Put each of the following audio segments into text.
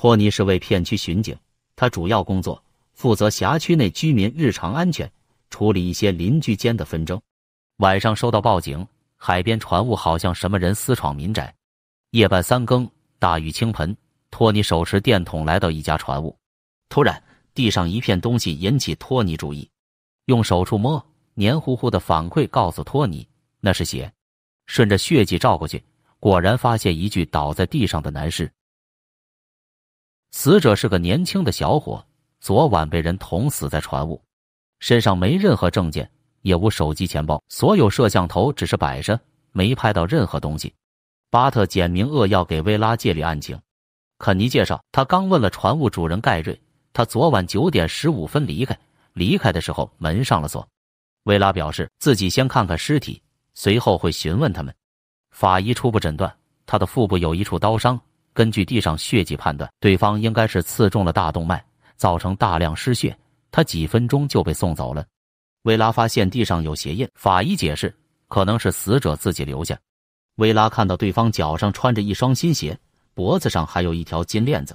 托尼是位片区巡警，他主要工作负责辖区内居民日常安全，处理一些邻居间的纷争。晚上收到报警，海边船务好像什么人私闯民宅。夜半三更，大雨倾盆，托尼手持电筒来到一家船坞，突然地上一片东西引起托尼注意，用手触摸，黏糊糊的反馈告诉托尼那是血。顺着血迹照过去，果然发现一具倒在地上的男尸。死者是个年轻的小伙，昨晚被人捅死在船坞，身上没任何证件，也无手机、钱包。所有摄像头只是摆着，没拍到任何东西。巴特简明扼要给薇拉介里案情。肯尼介绍，他刚问了船坞主人盖瑞，他昨晚九点十五分离开，离开的时候门上了锁。薇拉表示自己先看看尸体，随后会询问他们。法医初步诊断，他的腹部有一处刀伤。根据地上血迹判断，对方应该是刺中了大动脉，造成大量失血，他几分钟就被送走了。维拉发现地上有鞋印，法医解释可能是死者自己留下。薇拉看到对方脚上穿着一双新鞋，脖子上还有一条金链子。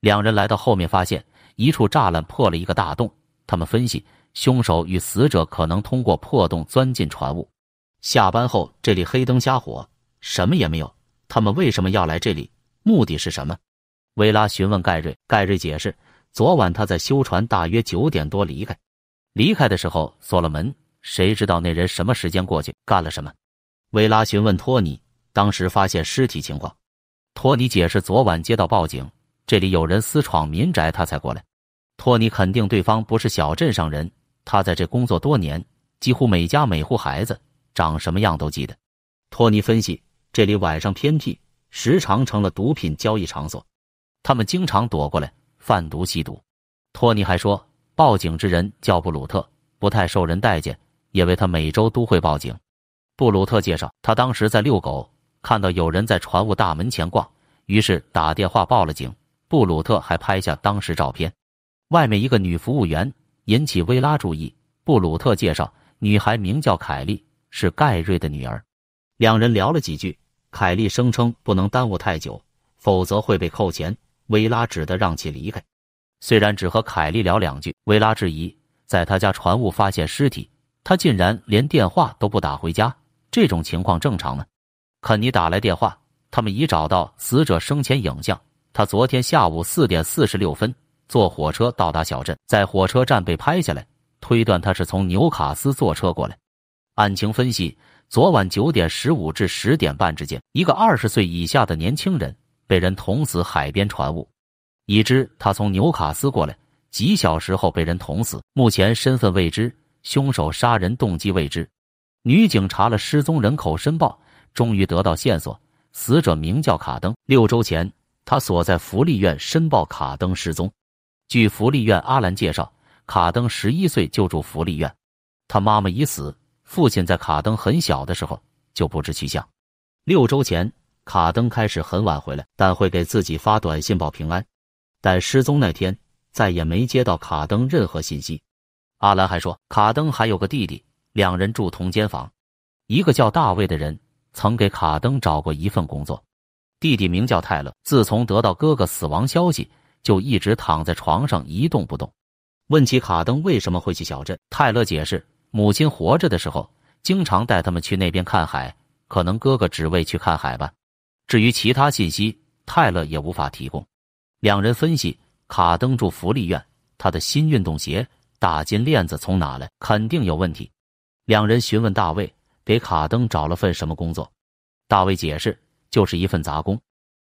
两人来到后面，发现一处栅栏破了一个大洞。他们分析，凶手与死者可能通过破洞钻进船坞。下班后这里黑灯瞎火，什么也没有，他们为什么要来这里？目的是什么？维拉询问盖瑞。盖瑞解释：昨晚他在修船，大约九点多离开。离开的时候锁了门。谁知道那人什么时间过去，干了什么？维拉询问托尼。当时发现尸体情况。托尼解释：昨晚接到报警，这里有人私闯民宅，他才过来。托尼肯定对方不是小镇上人。他在这工作多年，几乎每家每户孩子长什么样都记得。托尼分析：这里晚上偏僻。时常成了毒品交易场所，他们经常躲过来贩毒吸毒。托尼还说，报警之人叫布鲁特，不太受人待见，因为他每周都会报警。布鲁特介绍，他当时在遛狗，看到有人在船务大门前逛，于是打电话报了警。布鲁特还拍下当时照片。外面一个女服务员引起薇拉注意。布鲁特介绍，女孩名叫凯莉，是盖瑞的女儿。两人聊了几句。凯莉声称不能耽误太久，否则会被扣钱。维拉只得让其离开。虽然只和凯莉聊两句，维拉质疑，在他家船坞发现尸体，他竟然连电话都不打回家，这种情况正常吗？肯尼打来电话，他们已找到死者生前影像。他昨天下午四点四十六分坐火车到达小镇，在火车站被拍下来，推断他是从纽卡斯坐车过来。案情分析。昨晚九点十五至十点半之间，一个二十岁以下的年轻人被人捅死海边船坞。已知他从纽卡斯过来，几小时后被人捅死。目前身份未知，凶手杀人动机未知。女警查了失踪人口申报，终于得到线索。死者名叫卡登。六周前，他所在福利院申报卡登失踪。据福利院阿兰介绍，卡登十一岁就住福利院，他妈妈已死。父亲在卡登很小的时候就不知去向。六周前，卡登开始很晚回来，但会给自己发短信报平安。但失踪那天，再也没接到卡登任何信息。阿兰还说，卡登还有个弟弟，两人住同间房。一个叫大卫的人曾给卡登找过一份工作。弟弟名叫泰勒，自从得到哥哥死亡消息，就一直躺在床上一动不动。问起卡登为什么会去小镇，泰勒解释。母亲活着的时候，经常带他们去那边看海。可能哥哥只为去看海吧。至于其他信息，泰勒也无法提供。两人分析：卡登住福利院，他的新运动鞋、大金链子从哪来，肯定有问题。两人询问大卫，给卡登找了份什么工作。大卫解释，就是一份杂工。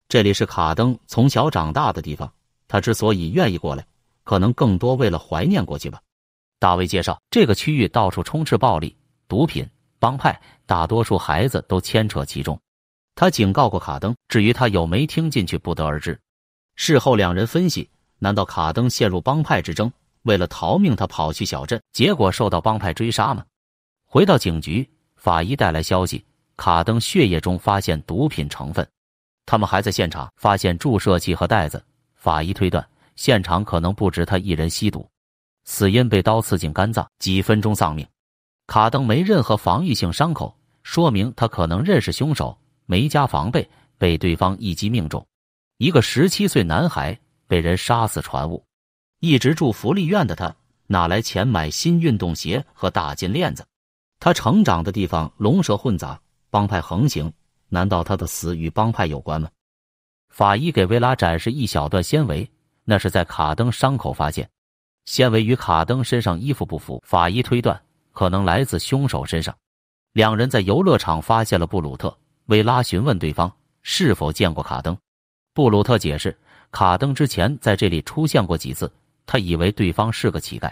这里是卡登从小长大的地方，他之所以愿意过来，可能更多为了怀念过去吧。大卫介绍，这个区域到处充斥暴力、毒品、帮派，大多数孩子都牵扯其中。他警告过卡登，至于他有没听进去，不得而知。事后两人分析，难道卡登陷入帮派之争，为了逃命他跑去小镇，结果受到帮派追杀吗？回到警局，法医带来消息，卡登血液中发现毒品成分。他们还在现场发现注射器和袋子，法医推断现场可能不止他一人吸毒。死因被刀刺进肝脏，几分钟丧命。卡登没任何防御性伤口，说明他可能认识凶手，没加防备，被对方一击命中。一个十七岁男孩被人杀死，船物，一直住福利院的他，哪来钱买新运动鞋和大金链子？他成长的地方龙蛇混杂，帮派横行，难道他的死与帮派有关吗？法医给薇拉展示一小段纤维，那是在卡登伤口发现。纤维与卡登身上衣服不符，法医推断可能来自凶手身上。两人在游乐场发现了布鲁特，维拉询问对方是否见过卡登。布鲁特解释，卡登之前在这里出现过几次，他以为对方是个乞丐。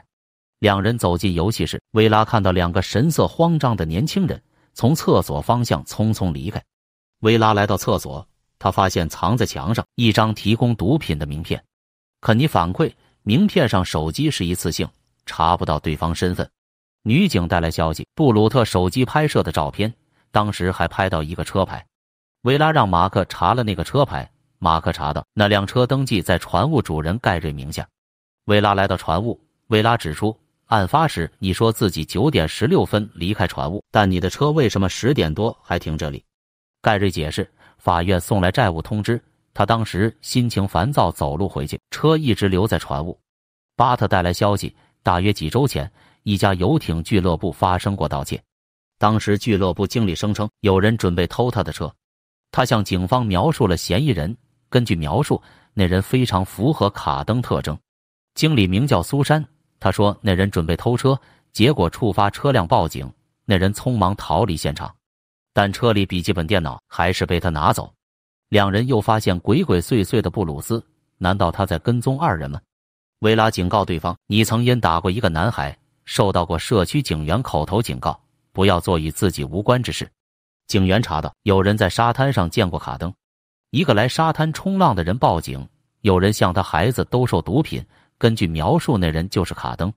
两人走进游戏室，维拉看到两个神色慌张的年轻人从厕所方向匆匆离开。维拉来到厕所，他发现藏在墙上一张提供毒品的名片。肯尼反馈。名片上手机是一次性，查不到对方身份。女警带来消息，布鲁特手机拍摄的照片，当时还拍到一个车牌。维拉让马克查了那个车牌，马克查到那辆车登记在船务主人盖瑞名下。维拉来到船务，维拉指出，案发时你说自己九点十六分离开船务，但你的车为什么十点多还停这里？盖瑞解释，法院送来债务通知。他当时心情烦躁，走路回去，车一直留在船坞。巴特带来消息：大约几周前，一家游艇俱乐部发生过盗窃。当时俱乐部经理声称有人准备偷他的车。他向警方描述了嫌疑人。根据描述，那人非常符合卡登特征。经理名叫苏珊。他说那人准备偷车，结果触发车辆报警，那人匆忙逃离现场，但车里笔记本电脑还是被他拿走。两人又发现鬼鬼祟祟的布鲁斯，难道他在跟踪二人吗？维拉警告对方：“你曾因打过一个男孩，受到过社区警员口头警告，不要做与自己无关之事。”警员查到有人在沙滩上见过卡登，一个来沙滩冲浪的人报警，有人向他孩子兜售毒品，根据描述，那人就是卡登。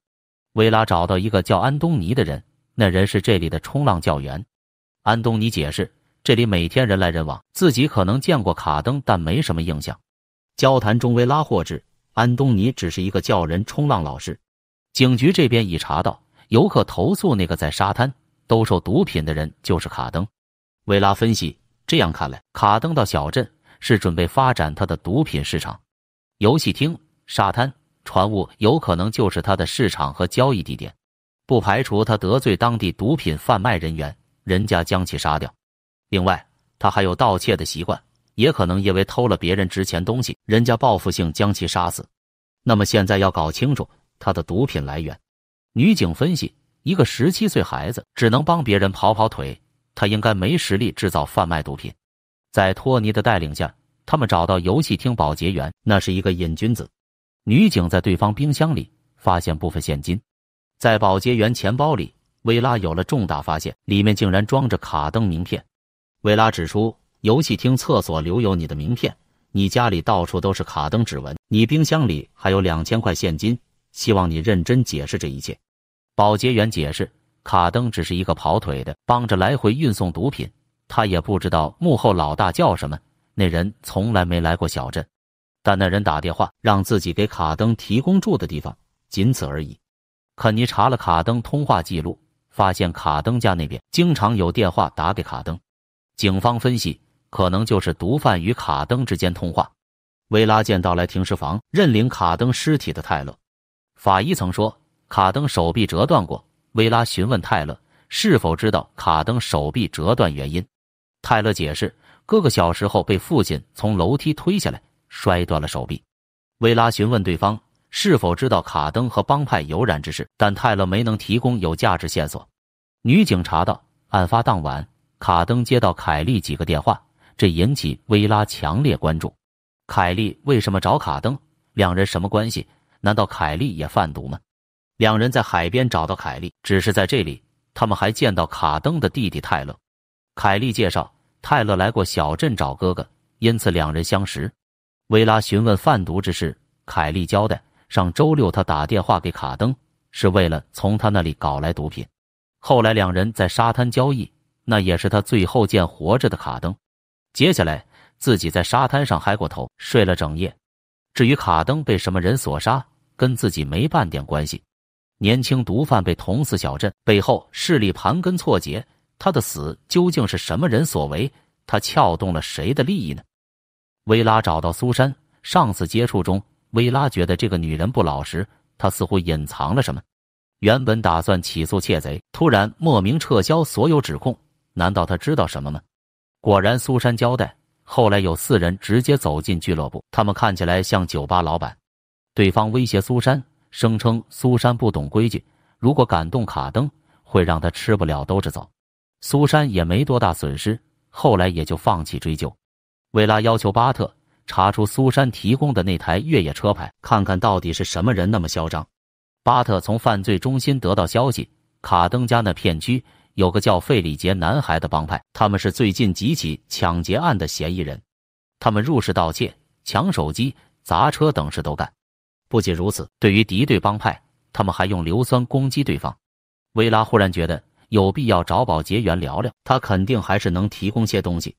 维拉找到一个叫安东尼的人，那人是这里的冲浪教员。安东尼解释。这里每天人来人往，自己可能见过卡登，但没什么印象。交谈中，维拉获知安东尼只是一个叫人冲浪老师。警局这边已查到游客投诉那个在沙滩兜售毒品的人就是卡登。维拉分析，这样看来，卡登到小镇是准备发展他的毒品市场。游戏厅、沙滩、船坞有可能就是他的市场和交易地点，不排除他得罪当地毒品贩卖人员，人家将其杀掉。另外，他还有盗窃的习惯，也可能因为偷了别人值钱东西，人家报复性将其杀死。那么现在要搞清楚他的毒品来源。女警分析，一个十七岁孩子只能帮别人跑跑腿，他应该没实力制造贩卖毒品。在托尼的带领下，他们找到游戏厅保洁员，那是一个瘾君子。女警在对方冰箱里发现部分现金，在保洁员钱包里，薇拉有了重大发现，里面竟然装着卡登名片。维拉指出，游戏厅厕所留有你的名片，你家里到处都是卡登指纹，你冰箱里还有两千块现金。希望你认真解释这一切。保洁员解释，卡登只是一个跑腿的，帮着来回运送毒品，他也不知道幕后老大叫什么，那人从来没来过小镇。但那人打电话让自己给卡登提供住的地方，仅此而已。肯尼查了卡登通话记录，发现卡登家那边经常有电话打给卡登。警方分析，可能就是毒贩与卡登之间通话。薇拉见到来停尸房认领卡登尸体的泰勒，法医曾说卡登手臂折断过。薇拉询问泰勒是否知道卡登手臂折断原因，泰勒解释哥哥小时候被父亲从楼梯推下来，摔断了手臂。薇拉询问对方是否知道卡登和帮派有染之事，但泰勒没能提供有价值线索。女警察道：案发当晚。卡登接到凯利几个电话，这引起薇拉强烈关注。凯利为什么找卡登？两人什么关系？难道凯利也贩毒吗？两人在海边找到凯利，只是在这里，他们还见到卡登的弟弟泰勒。凯利介绍，泰勒来过小镇找哥哥，因此两人相识。薇拉询问贩毒之事，凯利交代：上周六他打电话给卡登，是为了从他那里搞来毒品。后来两人在沙滩交易。那也是他最后见活着的卡登。接下来自己在沙滩上嗨过头，睡了整夜。至于卡登被什么人所杀，跟自己没半点关系。年轻毒贩被捅死，小镇背后势力盘根错节，他的死究竟是什么人所为？他撬动了谁的利益呢？薇拉找到苏珊，上次接触中，薇拉觉得这个女人不老实，她似乎隐藏了什么。原本打算起诉窃贼，突然莫名撤销所有指控。难道他知道什么吗？果然，苏珊交代，后来有四人直接走进俱乐部，他们看起来像酒吧老板。对方威胁苏珊，声称苏珊不懂规矩，如果敢动卡登，会让他吃不了兜着走。苏珊也没多大损失，后来也就放弃追究。维拉要求巴特查出苏珊提供的那台越野车牌，看看到底是什么人那么嚣张。巴特从犯罪中心得到消息，卡登家那片区。有个叫费里杰男孩的帮派，他们是最近几起抢劫案的嫌疑人。他们入室盗窃、抢手机、砸车等事都干。不仅如此，对于敌对帮派，他们还用硫酸攻击对方。薇拉忽然觉得有必要找保洁员聊聊，他肯定还是能提供些东西。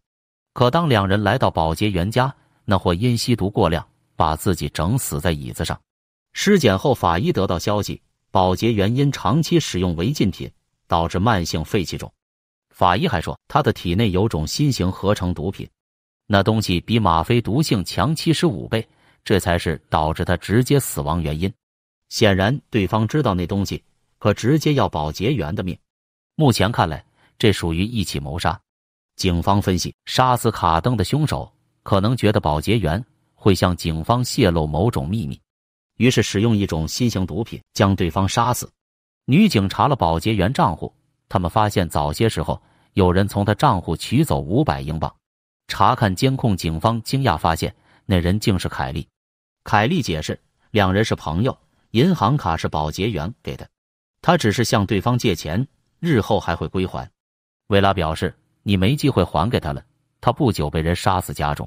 可当两人来到保洁员家，那货因吸毒过量把自己整死在椅子上。尸检后，法医得到消息，保洁员因长期使用违禁品。导致慢性肺气肿。法医还说，他的体内有种新型合成毒品，那东西比吗啡毒性强七十五倍，这才是导致他直接死亡原因。显然，对方知道那东西，可直接要保洁员的命。目前看来，这属于一起谋杀。警方分析，杀死卡登的凶手可能觉得保洁员会向警方泄露某种秘密，于是使用一种新型毒品将对方杀死。女警查了保洁员账户，他们发现早些时候有人从他账户取走五百英镑。查看监控，警方惊讶发现那人竟是凯利。凯利解释，两人是朋友，银行卡是保洁员给的，他只是向对方借钱，日后还会归还。维拉表示：“你没机会还给他了，他不久被人杀死家中。”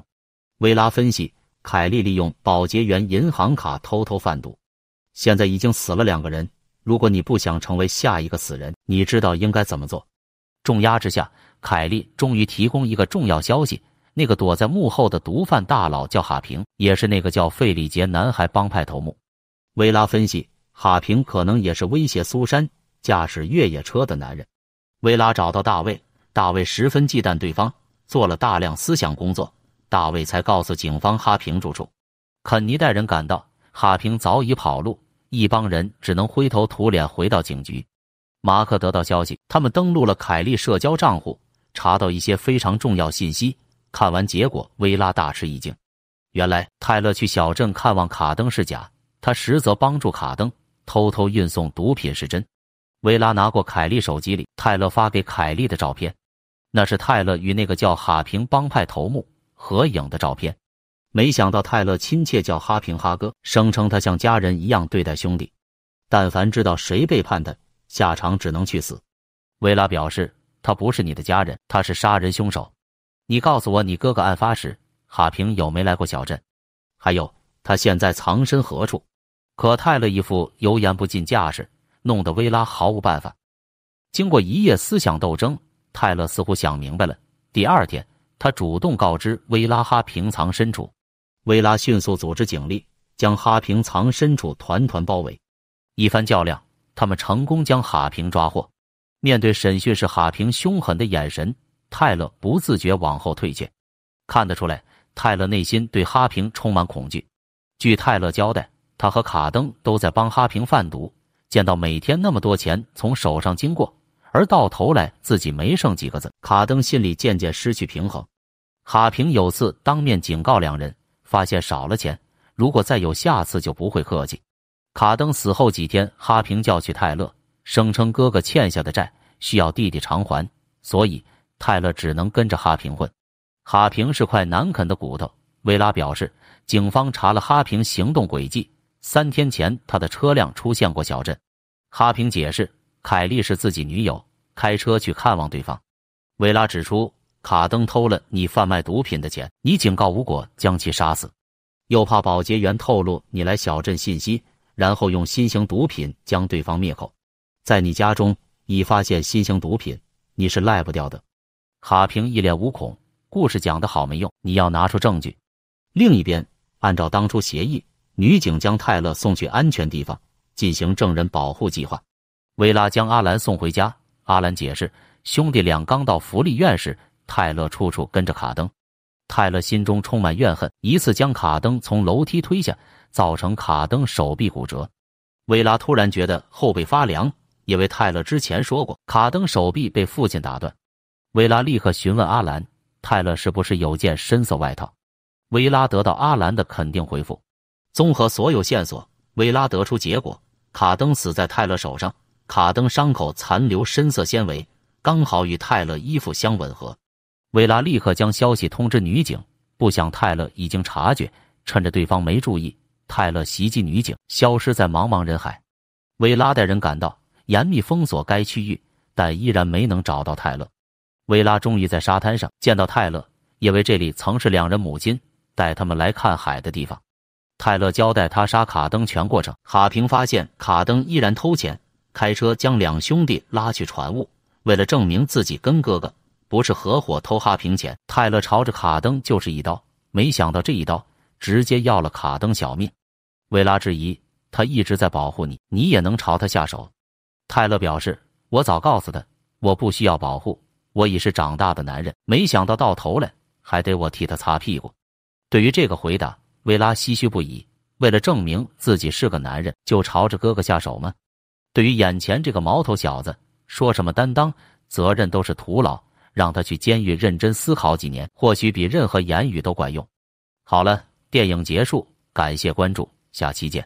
维拉分析，凯利利用保洁员银行卡偷偷贩毒，现在已经死了两个人。如果你不想成为下一个死人，你知道应该怎么做？重压之下，凯莉终于提供一个重要消息：那个躲在幕后的毒贩大佬叫哈平，也是那个叫费里杰男孩帮派头目。薇拉分析，哈平可能也是威胁苏珊驾驶越野车的男人。薇拉找到大卫，大卫十分忌惮对方，做了大量思想工作，大卫才告诉警方哈平住处。肯尼带人赶到，哈平早已跑路。一帮人只能灰头土脸回到警局。马克得到消息，他们登录了凯莉社交账户，查到一些非常重要信息。看完结果，薇拉大吃一惊。原来泰勒去小镇看望卡登是假，他实则帮助卡登偷偷运送毒品是真。薇拉拿过凯莉手机里泰勒发给凯莉的照片，那是泰勒与那个叫哈平帮派头目合影的照片。没想到泰勒亲切叫哈平哈哥，声称他像家人一样对待兄弟，但凡知道谁背叛他，下场只能去死。薇拉表示，他不是你的家人，他是杀人凶手。你告诉我，你哥哥案发时哈平有没来过小镇？还有，他现在藏身何处？可泰勒一副油盐不进架势，弄得薇拉毫无办法。经过一夜思想斗争，泰勒似乎想明白了。第二天，他主动告知薇拉哈平藏身处。薇拉迅速组织警力，将哈平藏身处团团包围。一番较量，他们成功将哈平抓获。面对审讯室哈平凶狠的眼神，泰勒不自觉往后退却。看得出来，泰勒内心对哈平充满恐惧。据泰勒交代，他和卡登都在帮哈平贩毒。见到每天那么多钱从手上经过，而到头来自己没剩几个子，卡登心里渐渐失去平衡。哈平有次当面警告两人。发现少了钱，如果再有下次就不会客气。卡登死后几天，哈平叫去泰勒，声称哥哥欠下的债需要弟弟偿还，所以泰勒只能跟着哈平混。哈平是块难啃的骨头。维拉表示，警方查了哈平行动轨迹，三天前他的车辆出现过小镇。哈平解释，凯莉是自己女友，开车去看望对方。维拉指出。卡登偷了你贩卖毒品的钱，你警告无果，将其杀死，又怕保洁员透露你来小镇信息，然后用新型毒品将对方灭口。在你家中已发现新型毒品，你是赖不掉的。卡平一脸无恐，故事讲得好没用，你要拿出证据。另一边，按照当初协议，女警将泰勒送去安全地方进行证人保护计划。薇拉将阿兰送回家，阿兰解释，兄弟俩刚到福利院时。泰勒处处跟着卡登，泰勒心中充满怨恨，一次将卡登从楼梯推下，造成卡登手臂骨折。薇拉突然觉得后背发凉，因为泰勒之前说过卡登手臂被父亲打断。薇拉立刻询问阿兰，泰勒是不是有件深色外套？薇拉得到阿兰的肯定回复。综合所有线索，薇拉得出结果：卡登死在泰勒手上，卡登伤口残留深色纤维，刚好与泰勒衣服相吻合。维拉立刻将消息通知女警，不想泰勒已经察觉。趁着对方没注意，泰勒袭击女警，消失在茫茫人海。维拉带人赶到，严密封锁该区域，但依然没能找到泰勒。维拉终于在沙滩上见到泰勒，因为这里曾是两人母亲带他们来看海的地方。泰勒交代他杀卡登全过程。卡平发现卡登依然偷钱，开车将两兄弟拉去船坞，为了证明自己跟哥哥。不是合伙偷哈平钱，泰勒朝着卡登就是一刀，没想到这一刀直接要了卡登小命。维拉质疑：“他一直在保护你，你也能朝他下手？”泰勒表示：“我早告诉他，我不需要保护，我已是长大的男人。”没想到到头来还得我替他擦屁股。对于这个回答，薇拉唏嘘不已。为了证明自己是个男人，就朝着哥哥下手吗？对于眼前这个毛头小子，说什么担当责任都是徒劳。让他去监狱认真思考几年，或许比任何言语都管用。好了，电影结束，感谢关注，下期见。